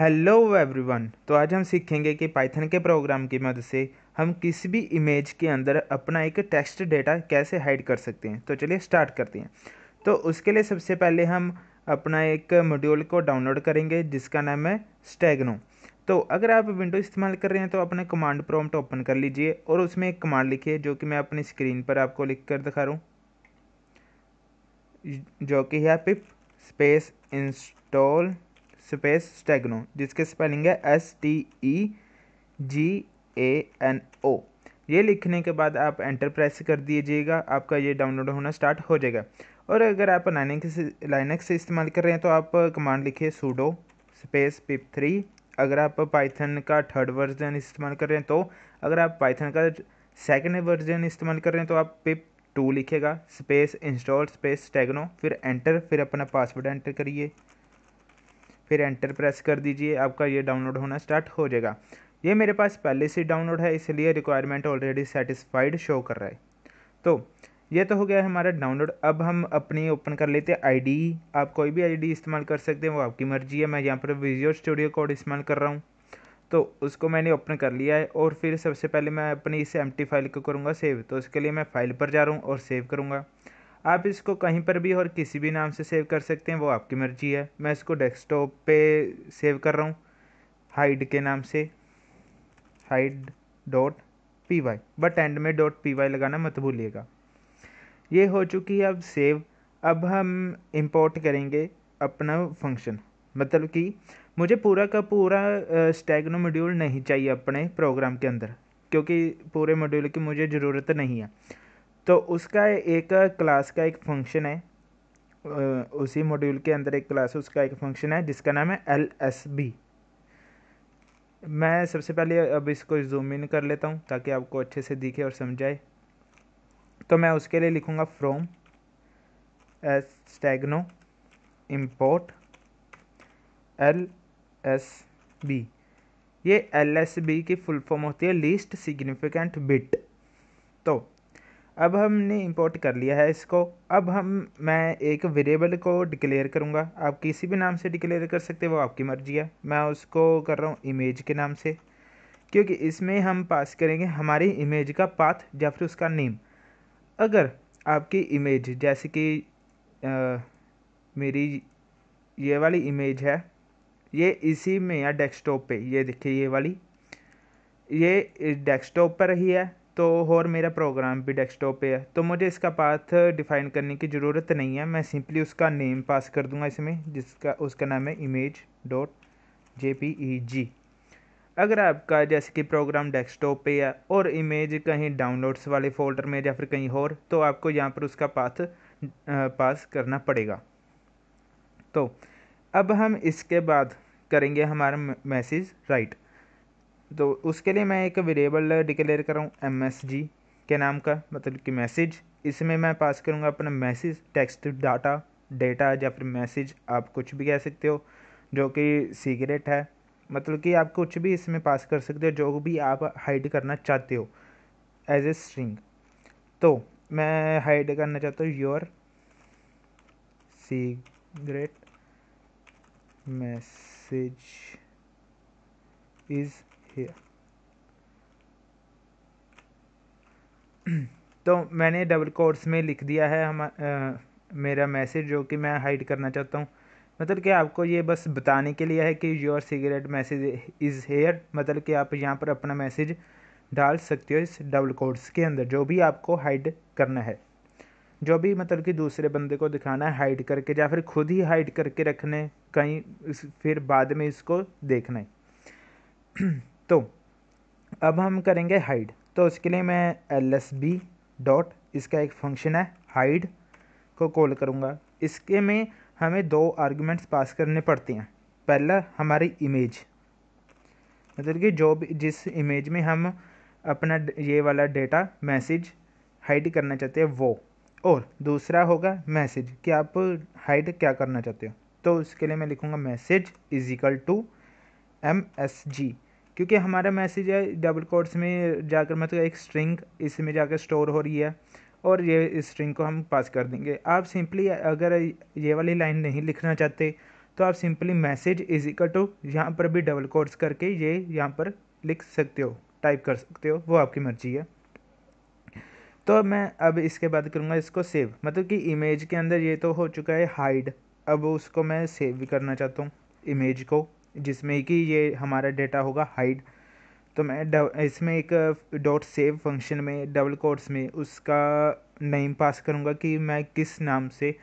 hello everyone तो आज हम सीखेंगे कि पाइथन के प्रोग्राम की मदद से हम किसी भी इमेज के अंदर अपना एक टेक्स्ट डेटा कैसे हाइड कर सकते हैं तो चलिए स्टार्ट करते हैं तो उसके लिए सबसे पहले हम अपना एक मॉड्यूल को डाउनलोड करेंगे जिसका नाम है स्टैगनो तो अगर आप विंडो इस्तेमाल कर रहे हैं तो अपने कमांड प्रोम्ट ओपन कर लीजिए और उसमें एक कमांड लिखिए जो कि मैं अपनी स्क्रीन पर आपको लिख कर दिखा रहा हूँ जो कि है pip space install space stegano जिसके स्पेलिंग है S T E G A N O ये लिखने के बाद आप एंटर प्रेस कर दीजिएगा आपका ये डाउनलोड होना स्टार्ट हो जाएगा और अगर आप लाइनक्स लाइनक्स से इस्तेमाल कर रहे हैं तो आप कमांड लिखिए सूडो स्पेस पिप थ्री अगर आप पाइथन का थर्ड वर्जन इस्तेमाल कर रहे हैं तो अगर आप पाइथन का सेकेंड वर्जन इस्तेमाल कर रहे हैं तो आप पिप टू लिखेगा स्पेस इंस्टॉल स्पेस टेगनो फिर एंटर फिर अपना पासवर्ड एंटर करिए फिर एंटर प्रेस कर दीजिए आपका ये डाउनलोड होना स्टार्ट हो जाएगा ये मेरे पास पहले से डाउनलोड है इसलिए रिक्वायरमेंट ऑलरेडी सेटिस्फाइड शो कर रहा है तो ये तो हो गया हमारा डाउनलोड अब हम अपनी ओपन कर लेते हैं आईडी आप कोई भी आईडी इस्तेमाल कर सकते हैं वो आपकी मर्जी है मैं यहाँ पर विजियो स्टूडियो कोड इस्तेमाल कर रहा हूँ तो उसको मैंने ओपन कर लिया है और फिर सबसे पहले मैं अपनी इस एम फाइल को करूँगा सेव तो उसके लिए मैं फाइल पर जा रहा हूँ और सेव करूँगा आप इसको कहीं पर भी और किसी भी नाम से सेव कर सकते हैं वो आपकी मर्ज़ी है मैं इसको डेस्कटॉप पे सेव कर रहा हूँ हाइड के नाम से hide dot P Y but end में डॉट पी वाई लगाना मत भूलिएगा ये हो चुकी है अब सेव अब हम इंपोर्ट करेंगे अपना फंक्शन मतलब कि मुझे पूरा का पूरा स्टैगनो मॉड्यूल नहीं चाहिए अपने प्रोग्राम के अंदर क्योंकि पूरे मॉड्यूल की मुझे ज़रूरत नहीं है तो उसका एक क्लास का एक फंक्शन है उसी मॉड्यूल के अंदर एक क्लास उसका एक फंक्शन है जिसका नाम है एल एस बी मैं सबसे पहले अब इसको जूम इन कर लेता हूँ ताकि आपको अच्छे से दिखे और समझाए तो मैं उसके लिए लिखूँगा from S stegano import L S B ये एल एस बी की फुल फॉर्म होती है लीस्ट सिग्निफिकेंट बिट तो अब हमने इंपोर्ट कर लिया है इसको अब हम मैं एक वेरिएबल को डिक्लेयर करूँगा आप किसी भी नाम से डिक्लेयर कर सकते हो वो आपकी मर्जी है मैं उसको कर रहा हूँ इमेज के नाम से क्योंकि इसमें हम पास करेंगे हमारी इमेज का पाथ या फिर उसका नेम अगर आपकी इमेज जैसे कि मेरी ये वाली इमेज है ये इसी में या डेस्कटॉप पे ये देखिए ये वाली ये डेस्कटॉप पर ही है तो और मेरा प्रोग्राम भी डेस्कटॉप पे है तो मुझे इसका पाथ डिफाइन करने की ज़रूरत नहीं है मैं सिंपली उसका नेम पास कर दूंगा इसमें जिसका उसका नाम है image dot J P E G अगर आपका जैसे कि प्रोग्राम डेस्कटॉप पे है और इमेज कहीं डाउनलोड्स वाले फोल्डर में या फिर कहीं और तो आपको यहाँ पर उसका पाथ पास करना पड़ेगा तो अब हम इसके बाद करेंगे हमारा मैसेज राइट तो उसके लिए मैं एक वेरिएबल डिक्लेयर कर रहा हूँ एम एस जी के नाम का मतलब कि मैसेज इसमें मैं पास करूँगा अपना मैसेज टेक्स्ट डाटा डेटा या फिर मैसेज आप कुछ भी कह सकते हो जो कि सीक्रेट है मतलब कि आप कुछ भी इसमें पास कर सकते हो जो भी आप हाइड करना चाहते हो एज ए स्ट्रिंग तो मैं हाइड करना चाहता हूँ your secret message is here तो मैंने डबल कोर्स में लिख दिया है हम आ, मेरा मैसेज जो कि मैं हाइड करना चाहता हूँ मतलब कि आपको ये बस बताने के लिए है कि your cigarette message is here मतलब कि आप यहाँ पर अपना मैसेज डाल सकते हो इस डबल कोर्स के अंदर जो भी आपको हाइड करना है जो भी मतलब कि दूसरे बंदे को दिखाना है हाइड करके या फिर खुद ही हाइड करके रखने कहीं फिर बाद में इसको देखना है तो अब हम करेंगे हाइड तो उसके लिए मैं एल एस बी डॉट इसका एक फंक्शन है हाइड को कॉल करूँगा इसके में हमें दो आर्गूमेंट्स पास करने पड़ते हैं पहला हमारी इमेज मतलब कि जो भी जिस इमेज में हम अपना ये वाला डेटा मैसेज हाइड करना चाहते हैं वो और दूसरा होगा मैसेज कि आप हाइड क्या करना चाहते हो तो उसके लिए मैं लिखूँगा message is equal to M S G क्योंकि हमारा मैसेज है डबल कोड्स में जाकर मतलब एक स्ट्रिंग इसमें जाकर स्टोर हो रही है और ये इस स्ट्रिंग को हम पास कर देंगे आप सिंपली अगर ये वाली लाइन नहीं लिखना चाहते तो आप simply message is equal to यहाँ पर भी डबल कोट्स करके ये यहाँ पर लिख सकते हो टाइप कर सकते हो वो आपकी मर्जी है तो मैं अब इसके बाद करूँगा इसको सेव मतलब कि इमेज के अंदर ये तो हो चुका है हाइड अब उसको मैं सेव भी करना चाहता हूँ इमेज को जिसमें कि ये हमारा डेटा होगा हाइड तो मैं इसमें एक डॉट सेव फंक्शन में डबल कोर्स में उसका नेम पास करूँगा कि मैं किस नाम से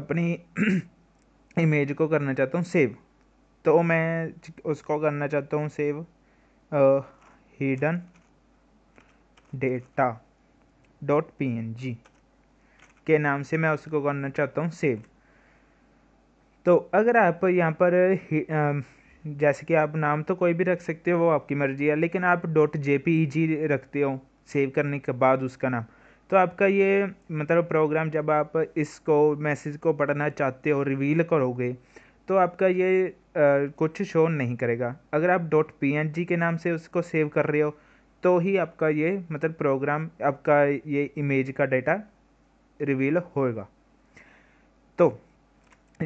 अपनी इमेज को करना चाहता हूँ सेव तो मैं उसको करना चाहता हूँ save hidden data dot P N G के नाम से मैं उसको करना चाहता हूँ सेव तो अगर आप यहाँ पर जैसे कि आप नाम तो कोई भी रख सकते हो वो आपकी मर्ज़ी है लेकिन आप डॉट जे पी ई जी रखते हो सेव करने के बाद उसका नाम तो आपका ये मतलब प्रोग्राम जब आप इसको मैसेज को पढ़ना चाहते हो रिवील करोगे तो आपका ये आ, कुछ शो नहीं करेगा अगर आप डॉट पी जी के नाम से उसको सेव कर रहे हो तो ही आपका ये मतलब प्रोग्राम आपका ये इमेज का डाटा रिवील होएगा तो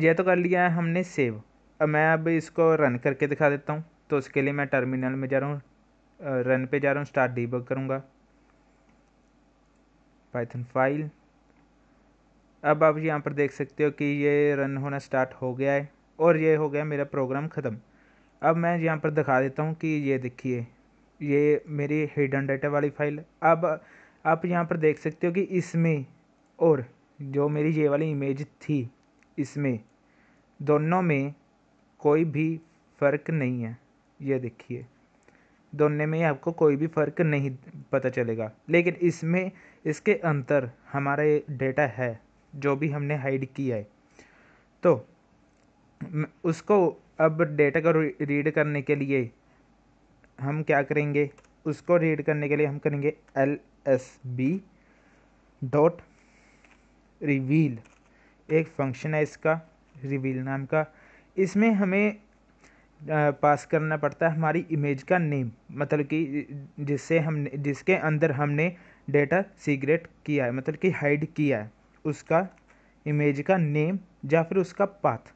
यह तो कर लिया है हमने सेव अब मैं अब इसको रन करके दिखा देता हूँ तो उसके लिए मैं टर्मिनल में जा रहा हूँ रन पे जा रहा हूँ स्टार्ट डीबग करूँगा पाइथन फाइल अब आप यहाँ पर देख सकते हो कि ये रन होना स्टार्ट हो गया है और ये हो गया मेरा प्रोग्राम ख़त्म अब मैं यहाँ पर दिखा देता हूँ कि ये देखिए ये मेरी हिडन डाटा वाली फाइल अब आप यहाँ पर देख सकते हो कि इसमें और जो मेरी ये वाली इमेज थी इसमें दोनों में कोई भी फ़र्क नहीं है ये देखिए दोनों में आपको कोई भी फ़र्क नहीं पता चलेगा लेकिन इसमें इसके अंतर हमारा ये डेटा है जो भी हमने हाइड किया है तो उसको अब डेटा को रीड करने के लिए हम क्या करेंगे उसको रीड करने के लिए हम करेंगे L S B dot reveal एक फंक्शन है इसका रिवील नाम का इसमें हमें पास करना पड़ता है हमारी इमेज का नेम मतलब कि जिससे हम जिसके अंदर हमने डेटा सीक्रेट किया है मतलब कि हाइड किया है उसका इमेज का नेम या फिर उसका पाथ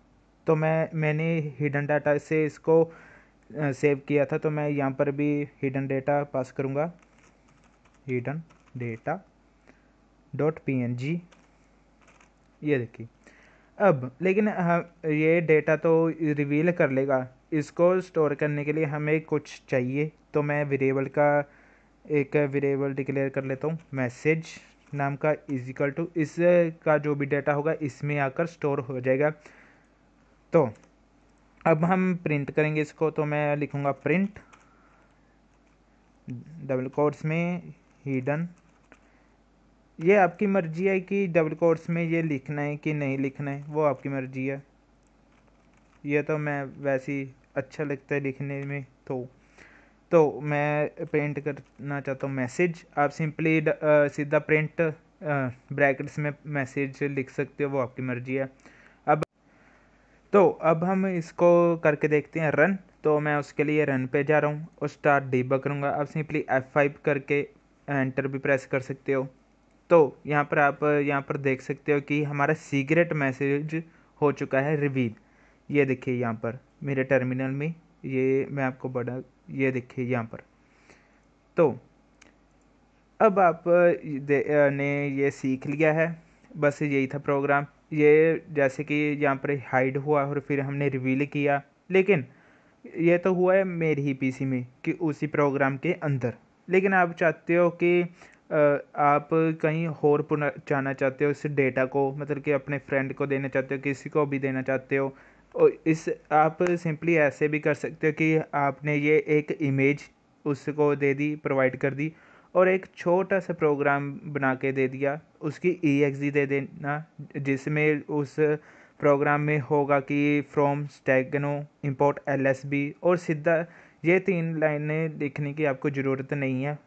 तो मैं मैंने हिडन डाटा से इसको सेव किया था तो मैं यहाँ पर भी हिडन डेटा पास करूँगा hidden data dot P N G ये देखिए अब लेकिन हम ये डेटा तो रिवील कर लेगा इसको स्टोर करने के लिए हमें कुछ चाहिए तो मैं वेरिएबल का एक वेरिएबल डिक्लेयर कर लेता हूँ मैसेज नाम का इज इक्वल टू का जो भी डेटा होगा इसमें आकर स्टोर हो जाएगा तो अब हम प्रिंट करेंगे इसको तो मैं लिखूँगा प्रिंट डबल कोर्स में हिडन ये आपकी मर्ज़ी है कि डबल कोर्स में ये लिखना है कि नहीं लिखना है वो आपकी मर्ज़ी है ये तो मैं वैसे ही अच्छा लगता है लिखने में तो तो मैं प्रिंट करना चाहता हूँ मैसेज आप सिंपली सीधा प्रिंट ब्रैकेट्स में मैसेज लिख सकते हो वो आपकी मर्ज़ी है अब तो अब हम इसको करके देखते हैं रन तो मैं उसके लिए रन पे जा रहा हूँ और स्टार्ट डीबा करूँगा आप सिंपली एफ़ फाइव करके एंटर भी प्रेस कर सकते हो तो यहाँ पर आप यहाँ पर देख सकते हो कि हमारा सीक्रेट मैसेज हो चुका है रिवील ये देखिए यहाँ पर मेरे टर्मिनल में ये मैं आपको बड़ा ये देखिए यहाँ पर तो अब आप ने ये सीख लिया है बस यही था प्रोग्राम ये जैसे कि यहाँ पर हाइड हुआ और फिर हमने रिवील किया लेकिन ये तो हुआ है मेरे ही पीसी में कि उसी प्रोग्राम के अंदर लेकिन आप चाहते हो कि आप कहीं और पहुँचाना चाहते हो इस डेटा को मतलब कि अपने फ्रेंड को देना चाहते हो किसी को भी देना चाहते हो और इस आप सिंपली ऐसे भी कर सकते हो कि आपने ये एक इमेज उसको दे दी प्रोवाइड कर दी और एक छोटा सा प्रोग्राम बना के दे दिया उसकी ई एक्स दे देना जिसमें उस प्रोग्राम में होगा कि from stegano import L S B और सीधा ये तीन लाइनें लिखने की आपको ज़रूरत नहीं है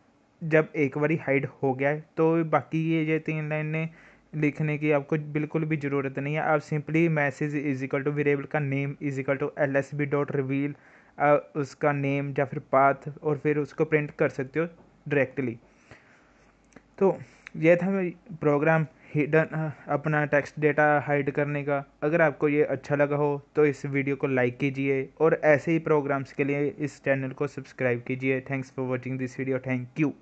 जब एक बारी हाइड हो गया है तो बाकी ये जो तीन लाइनें लिखने की आपको बिल्कुल भी ज़रूरत नहीं है आप simply message is equal to variable का name is equal to L S B dot reveal उसका नेम या फिर पाथ और फिर उसको प्रिंट कर सकते हो डायरेक्टली तो यह था प्रोग्राम हिडन अपना टेक्स्ट डेटा हाइड करने का अगर आपको ये अच्छा लगा हो तो इस वीडियो को लाइक कीजिए और ऐसे ही प्रोग्राम्स के लिए इस चैनल को सब्सक्राइब कीजिए thanks for watching this video thank you